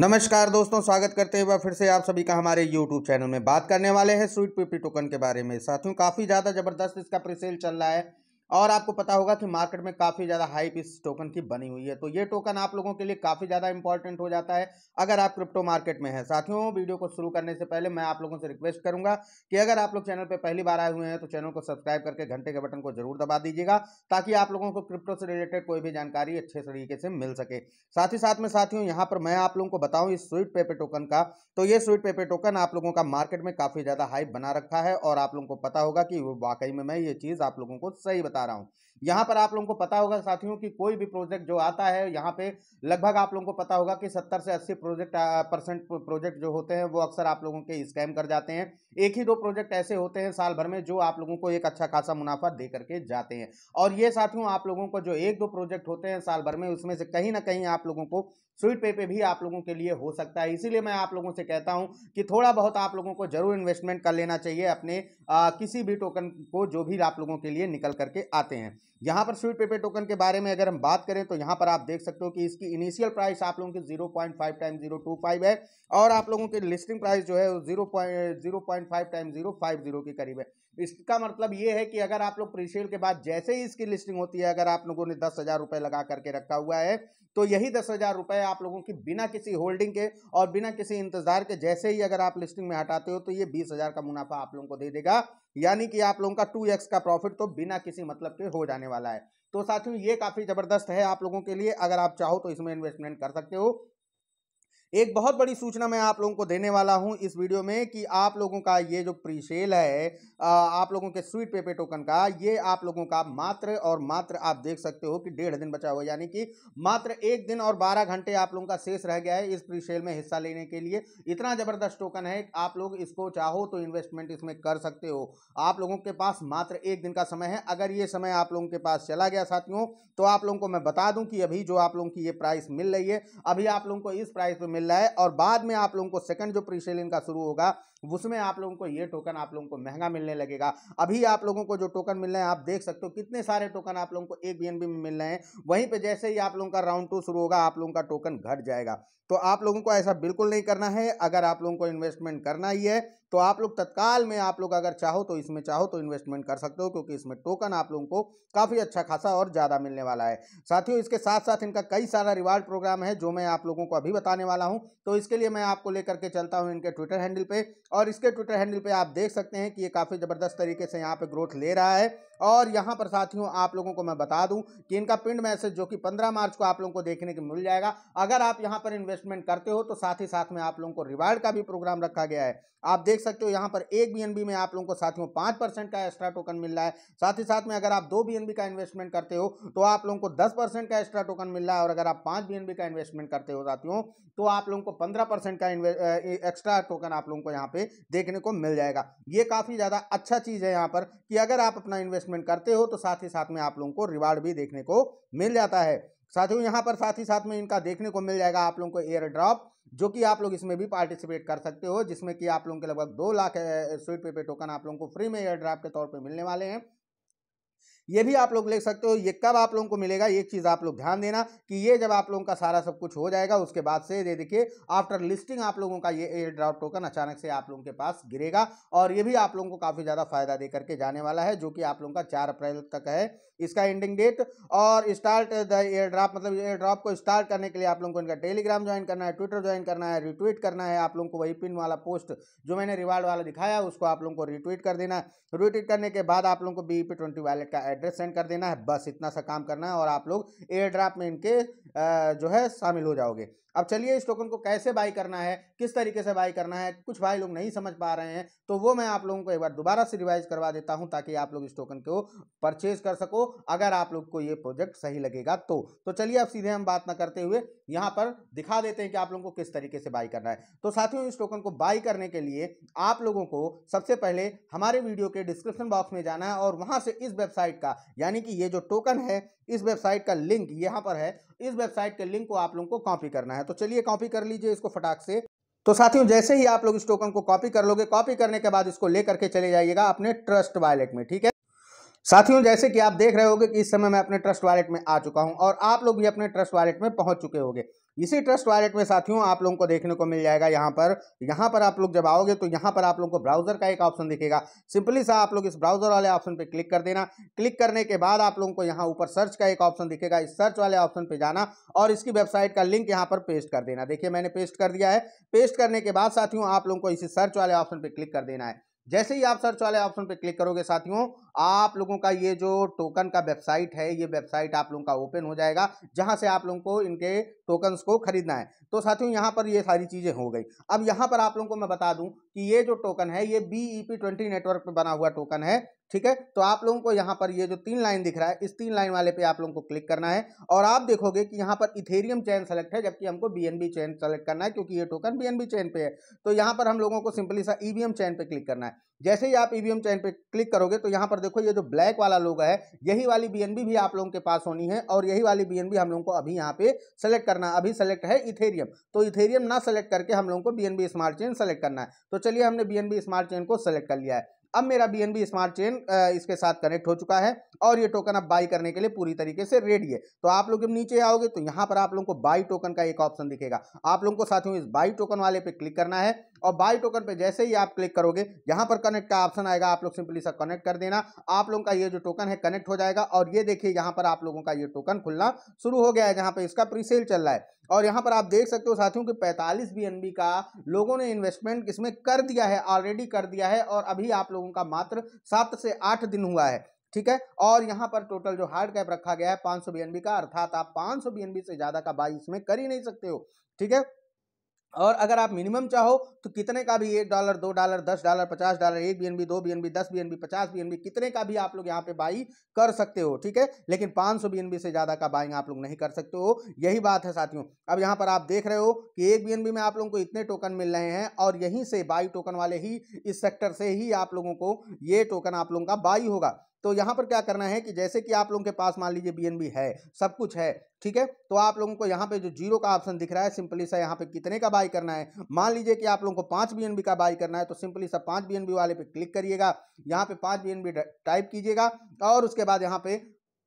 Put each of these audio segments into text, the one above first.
नमस्कार दोस्तों स्वागत करते हैं फिर से आप सभी का हमारे YouTube चैनल में बात करने वाले हैं स्वीट पीपी टोकन के बारे में साथियों काफ़ी ज़्यादा ज़बरदस्त इसका प्रिसेल चल रहा है और आपको पता होगा कि मार्केट में काफ़ी ज़्यादा हाइप इस टोकन की बनी हुई है तो ये टोकन आप लोगों के लिए काफ़ी ज़्यादा इंपॉर्टेंट हो जाता है अगर आप क्रिप्टो मार्केट में हैं साथियों वीडियो को शुरू करने से पहले मैं आप लोगों से रिक्वेस्ट करूंगा कि अगर आप लोग चैनल पर पहली बार आए हुए हैं तो चैनल को सब्सक्राइब करके घंटे के बटन को जरूर दबा दीजिएगा ताकि आप लोगों को क्रिप्टो से रिलेटेड कोई भी जानकारी अच्छे तरीके से मिल सके साथ ही साथ में साथियों यहाँ पर मैं आप लोगों को बताऊँ इस स्वीट पेपर टोकन का तो ये स्वीट पेपर टोकन आप लोगों का मार्केट में काफ़ी ज़्यादा हाइप बना रखा है और आप लोगों को पता होगा कि वाकई में मैं ये चीज़ आप लोगों को सही बता बता रहा हूँ यहाँ पर आप लोगों को पता होगा साथियों कि कोई भी प्रोजेक्ट जो आता है यहाँ पे लगभग आप लोगों को पता होगा कि 70 से 80 प्रोजेक्ट परसेंट प्रोजेक्ट जो होते हैं वो अक्सर आप लोगों के स्कैम कर जाते हैं एक ही दो प्रोजेक्ट ऐसे होते हैं साल भर में जो आप लोगों को एक अच्छा खासा मुनाफा दे करके जाते हैं और ये साथियों आप लोगों को जो एक दो प्रोजेक्ट होते हैं साल भर में उसमें से कहीं ना कहीं आप लोगों को स्वीट पे पे भी आप लोगों के लिए हो सकता है इसीलिए मैं आप लोगों से कहता हूं कि थोड़ा बहुत आप लोगों को जरूर इन्वेस्टमेंट कर लेना चाहिए अपने आ, किसी भी टोकन को जो भी आप लोगों के लिए निकल करके आते हैं यहाँ पर स्वीट पेपर टोकन के बारे में अगर हम बात करें तो यहाँ पर आप देख सकते हो कि इसकी इनिशियल प्राइस आप लोगों की zero point five time zero two five है और आप लोगों की लिस्टिंग प्राइस जो है zero point zero point five time zero five zero के करीब है इसका मतलब ये है कि अगर आप लोग प्रीसेल के बाद जैसे ही इसकी लिस्टिंग होती है अगर आप लोगों ने दस हज़ार रुपये लगा करके रखा हुआ है तो यही दस हज़ार रुपये आप लोगों की बिना किसी होल्डिंग के और बिना किसी इंतज़ार के जैसे ही अगर आप लिस्टिंग में हटाते हो तो ये बीस हज़ार का मुनाफा आप लोगों को दे देगा यानी कि आप लोगों का टू एक्स का प्रॉफिट तो बिना किसी मतलब के हो जाने वाला है तो साथियों ये काफ़ी ज़बरदस्त है आप लोगों के लिए अगर आप चाहो तो इसमें इन्वेस्टमेंट कर सकते हो एक बहुत बड़ी सूचना मैं आप लोगों को देने वाला हूं इस वीडियो में कि आप लोगों का ये जो प्री सेल है आप लोगों के स्वीट पेपे टोकन का ये आप लोगों का मात्र और मात्र आप देख सकते हो कि डेढ़ दिन बचा हुआ यानी कि मात्र एक दिन और बारह घंटे आप लोगों का शेष रह गया है इस प्री सेल में हिस्सा लेने के लिए इतना ज़बरदस्त टोकन है आप लोग इसको चाहो तो इन्वेस्टमेंट इसमें कर सकते हो आप लोगों के पास मात्र एक दिन का समय है अगर ये समय आप लोगों के पास चला गया साथियों तो आप लोगों को मैं बता दूं कि अभी जो आप लोगों की ये प्राइस मिल रही है अभी आप लोगों को इस प्राइस पर मिल मिल रहा है और बाद में आप लोगों को सेकंड जो प्रीसेल इनका शुरू होगा उसमें आप लोगों को ये टोकन आप लोगों को महंगा मिलने लगेगा अभी आप लोगों को जो टोकन मिल रहे हैं आप देख सकते हो कितने सारे टोकन आप लोगों को एक बी में मिल रहे हैं वहीं पर जैसे ही आप लोगों का राउंड टू शुरू होगा आप लोगों का टोकन घट जाएगा तो आप लोगों को ऐसा बिल्कुल नहीं करना है अगर आप लोगों को इन्वेस्टमेंट करना ही है तो आप लोग तत्काल में आप लोग अगर चाहो तो इसमें चाहो तो इन्वेस्टमेंट कर सकते हो क्योंकि इसमें टोकन आप लोगों को काफ़ी अच्छा खासा और ज़्यादा मिलने वाला है साथियों इसके साथ साथ इनका कई सारा रिवार्ड प्रोग्राम है जो मैं आप लोगों को अभी बताने वाला हूँ तो इसके लिए मैं आपको लेकर के चलता हूँ इनके ट्विटर हैंडल पर और इसके ट्विटर हैंडल पे आप देख सकते हैं कि ये काफ़ी ज़बरदस्त तरीके से यहाँ पे ग्रोथ ले रहा है और यहाँ पर साथियों आप लोगों को मैं बता दूँ कि इनका पिंड मैसेज जो कि पंद्रह मार्च को आप लोगों को देखने को मिल जाएगा अगर आप यहाँ पर इन्वेस्टमेंट करते हो तो साथ ही साथ में आप लोगों को रिवार्ड का भी प्रोग्राम रखा गया है आप देख सकते हो यहाँ पर एक बी में आप लोगों को साथियों पाँच परसेंट का एक्स्ट्रा टोकन मिल रहा है साथ ही साथ में अगर आप दो बी का इन्वेस्टमेंट करते हो तो आप लोगों को दस परसेंट का एक्स्ट्रा टोकन मिल रहा है और अगर आप पाँच बी का इन्वेस्टमेंट करते हो साथियों तो आप लोगों को पंद्रह परसेंट का एक्स्ट्रा टोकन आप लोगों को यहाँ पे देखने को मिल जाएगा ये काफ़ी ज़्यादा अच्छा चीज़ है यहाँ पर कि अगर आप अपना इन्वेस्टमेंट इन्वेस्टमेंट करते हो तो साथ ही साथ में आप लोगों को रिवार्ड भी देखने को मिल जाता है साथियों यहाँ पर साथ ही साथ में इनका देखने को मिल जाएगा आप लोगों को एयर ड्रॉप जो कि आप लोग इसमें भी पार्टिसिपेट कर सकते हो जिसमें कि आप लोगों के लगभग दो लाख स्वीट पेपे टोकन आप लोगों को फ्री में एयर ड्राफ्ट के तौर पर मिलने वाले हैं ये भी आप लोग ले सकते हो ये कब आप लोगों को मिलेगा एक चीज़ आप लोग ध्यान देना कि ये जब आप लोगों का सारा सब कुछ हो जाएगा उसके बाद से ये देखिए आफ्टर लिस्टिंग आप लोगों का ये एयर ड्राफ्ट टोकन अचानक से आप लोगों के पास गिरेगा और ये भी आप लोगों को काफ़ी ज़्यादा फायदा दे करके जाने वाला है जो कि आप लोगों का चार अप्रैल तक है इसका एंडिंग डेट और स्टार्ट द एयर ड्राफ्ट मतलब एयर ड्रॉप को स्टार्ट करने के लिए आप लोगों को इनका टेलीग्राम ज्वाइन करना है ट्विटर ज्वाइन करना है रिट्वीट करना है आप लोगों को वही पिन वाला पोस्ट जो मैंने रिवार्ड वाला दिखाया उसको आप लोगों को रिट्वीट कर देना रिट्वीट करने के बाद आप लोगों को बीपी ट्वेंटी वैलेट का एड एड्रेस सेंड कर देना है बस इतना सा काम करना है और आप लोग एयर ड्राफ्ट में इनके जो है शामिल हो जाओगे अब चलिए इस टोकन को कैसे बाई करना है किस तरीके से बाई करना है कुछ भाई लोग नहीं समझ पा रहे हैं तो वो मैं आप लोगों को एक बार दोबारा से रिवाइज करवा देता हूं ताकि आप लोग इस टोकन को परचेज कर सको अगर आप लोग को ये प्रोजेक्ट सही लगेगा तो तो चलिए अब सीधे हम बात ना करते हुए यहाँ पर दिखा देते हैं कि आप लोगों को किस तरीके से बाई करना है तो साथियों इस टोकन को बाई करने के लिए आप लोगों को सबसे पहले हमारे वीडियो के डिस्क्रिप्शन बॉक्स में जाना है और वहाँ से इस वेबसाइट का यानी कि ये जो टोकन है इस वेबसाइट का लिंक यहाँ पर है इस वेबसाइट के लिंक को आप लोगों को कॉपी करना है तो चलिए कॉपी कर लीजिए इसको फटाक से तो साथियों जैसे ही आप लोग इस टोकन को कॉपी कर लोगे कॉपी करने के बाद इसको लेकर के चले जाइएगा अपने ट्रस्ट वॉलेट में ठीक है साथियों जैसे कि आप देख रहे होगे कि इस समय मैं अपने ट्रस्ट वॉलेट में आ चुका हूं और आप लोग भी अपने ट्रस्ट वॉलेट में पहुंच चुके होंगे इसी ट्रस्ट वॉलेट में साथियों आप लोगों को देखने को मिल जाएगा यहाँ पर यहाँ पर आप लोग जब आओगे तो यहाँ पर आप लोगों को ब्राउजर का एक ऑप्शन दिखेगा सिंपली सा आप लोग इस ब्राउजर वाले ऑप्शन पर क्लिक कर देना क्लिक करने के बाद आप लोगों को यहाँ ऊपर सर्च का एक ऑप्शन दिखेगा इस सर्च वाले ऑप्शन पर जाना और इसकी वेबसाइट का लिंक यहाँ पर पेस्ट कर देना देखिए मैंने पेस्ट कर दिया है पेस्ट करने के बाद साथियों आप लोगों को इसी सर्च वाले ऑप्शन पर क्लिक कर देना है जैसे ही आप सर्च वाले ऑप्शन पर क्लिक करोगे साथियों आप लोगों का ये जो टोकन का वेबसाइट है ये वेबसाइट आप लोगों का ओपन हो जाएगा जहां से आप लोगों को इनके टोकन्स को खरीदना है तो साथियों यहाँ पर ये सारी चीज़ें हो गई अब यहाँ पर आप लोगों को मैं बता दूँ कि ये जो टोकन है ये बी ई ट्वेंटी नेटवर्क पर बना हुआ टोकन है ठीक है तो आप लोगों को यहाँ पर ये जो तीन लाइन दिख रहा है इस तीन लाइन वाले पे आप लोगों को क्लिक करना है और आप देखोगे कि यहाँ पर इथेरियम चैन सेलेक्ट है जबकि हमको बीएनबी चैन सेलेक्ट करना है क्योंकि ये टोकन बीएनबी चैन पे है तो यहाँ पर हम लोगों को सिंपली सा ईवीएम e चैन पे क्लिक करना है जैसे ही आप ईवीएम e चैन पे क्लिक करोगे तो यहाँ पर देखो ये जो ब्लैक वाला लोग है यही वाली बीएनबी भी आप लोगों के पास होनी है और यही वाली बीएनबी हम लोगों को अभी यहाँ पे सेलेक्ट करना अभी सेलेक्ट है इथेरियम तो इथेरियम ना सेलेक्ट करके हम लोगों को बीएनबी स्मार्ट चेन सेलेक्ट करना है तो चलिए हमने बीएनबी स्मार्ट चेन को सेलेक्ट कर लिया है अब मेरा बी स्मार्ट चेन इसके साथ कनेक्ट हो चुका है और ये टोकन अब बाई करने के लिए पूरी तरीके से रेडी है तो आप लोग जब नीचे आओगे तो यहाँ पर आप लोगों को बाई टोकन का एक ऑप्शन दिखेगा आप लोगों को साथियों इस बाई टोकन वाले पे क्लिक करना है और बाई टोकन पे जैसे ही आप क्लिक करोगे यहाँ पर कनेक्ट का ऑप्शन आएगा आप लोग सिंपली सा कनेक्ट कर देना आप लोगों का ये जो टोकन है कनेक्ट हो जाएगा और ये देखिए यहाँ पर आप लोगों का ये टोकन खुलना शुरू हो गया है जहाँ पर इसका प्रीसेल चल रहा है और यहाँ पर आप देख सकते हो साथियों कि 45 बी का लोगों ने इन्वेस्टमेंट इसमें कर दिया है ऑलरेडी कर दिया है और अभी आप लोगों का मात्र सात से आठ दिन हुआ है ठीक है और यहाँ पर टोटल जो हार्ड कैप रखा गया है 500 सौ का अर्थात आप 500 सौ से ज़्यादा का बाई इसमें कर ही नहीं सकते हो ठीक है और अगर आप मिनिमम चाहो तो कितने का भी एक डॉलर दो डॉलर दस डॉलर पचास डॉलर एक बी एन बी दो बी एन बी दस बी एन बी पचास बी एन बी कितने का भी आप लोग यहाँ पे बाई कर सकते हो ठीक है लेकिन पाँच सौ बी एन बी से ज़्यादा का बाइंग आप लोग नहीं कर सकते हो यही बात है साथियों अब यहाँ पर आप देख रहे हो कि एक बी एन बी में आप लोगों को इतने टोकन मिल रहे हैं और यहीं से बाई टोकन वाले ही इस सेक्टर से ही आप लोगों को ये टोकन आप लोगों का बाई होगा तो यहाँ पर क्या करना है कि जैसे कि आप लोगों के पास मान लीजिए बी है सब कुछ है ठीक है तो आप लोगों को यहाँ पे जो जीरो का ऑप्शन दिख रहा है सिंपली सा यहाँ पे कितने का बाई करना है मान लीजिए कि आप लोगों को पाँच बी का बाई करना है तो सिंपली सा पाँच बी वाले पे क्लिक करिएगा यहाँ पे पाँच बी टाइप कीजिएगा और उसके बाद यहाँ पे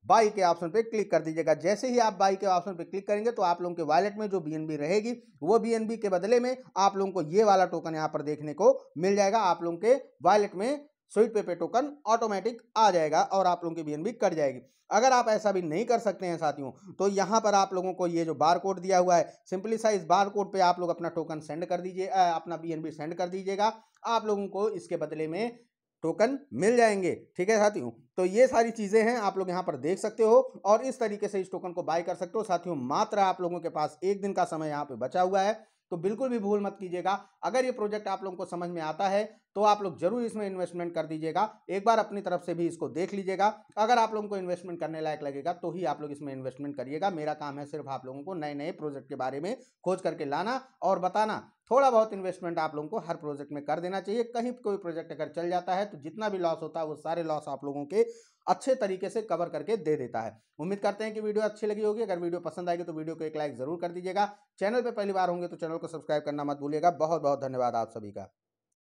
बाई के ऑप्शन पे क्लिक कर दीजिएगा जैसे ही आप बाई के ऑप्शन पे क्लिक करेंगे तो आप लोगों के वॉलेट में जो बीएनबी रहेगी वो बीएनबी के बदले में आप लोगों को ये वाला टोकन यहाँ पर देखने को मिल जाएगा आप लोगों के वॉलेट में स्वीट पे पे टोकन ऑटोमेटिक आ जाएगा और आप लोगों की बीएनबी कट जाएगी अगर आप ऐसा भी नहीं कर सकते हैं साथियों तो यहाँ पर आप लोगों को ये जो बार कोड दिया हुआ है सिंपली साइज बार कोड पर आप लोग अपना टोकन सेंड कर दीजिए अपना बीएनबी सेंड कर दीजिएगा आप लोगों को इसके बदले में टोकन मिल जाएंगे ठीक है साथियों तो ये सारी चीज़ें हैं आप लोग यहाँ पर देख सकते हो और इस तरीके से इस टोकन को बाय कर सकते हो साथियों मात्र आप लोगों के पास एक दिन का समय यहाँ पे बचा हुआ है तो बिल्कुल भी भूल मत कीजिएगा अगर ये प्रोजेक्ट आप लोगों को समझ में आता है तो आप लोग जरूर इसमें इन्वेस्टमेंट कर दीजिएगा एक बार अपनी तरफ से भी इसको देख लीजिएगा अगर आप लोगों को इन्वेस्टमेंट करने लायक लगेगा तो ही आप लोग इसमें इन्वेस्टमेंट करिएगा मेरा काम है सिर्फ आप लोगों को नए नए प्रोजेक्ट के बारे में खोज करके लाना और बताना थोड़ा बहुत इन्वेस्टमेंट आप लोगों को हर प्रोजेक्ट में कर देना चाहिए कहीं कोई प्रोजेक्ट अगर चल जाता है तो जितना भी लॉस होता है वो सारे लॉस आप लोगों के अच्छे तरीके से कवर करके दे देता है उम्मीद करते हैं कि वीडियो अच्छी लगी होगी अगर वीडियो पसंद आएगी तो वीडियो को एक लाइक जरूर कर दीजिएगा चैनल पर पहली बार होंगे तो चैनल को सब्सक्राइब करना मत भूलिएगा बहुत बहुत धन्यवाद आप सभी का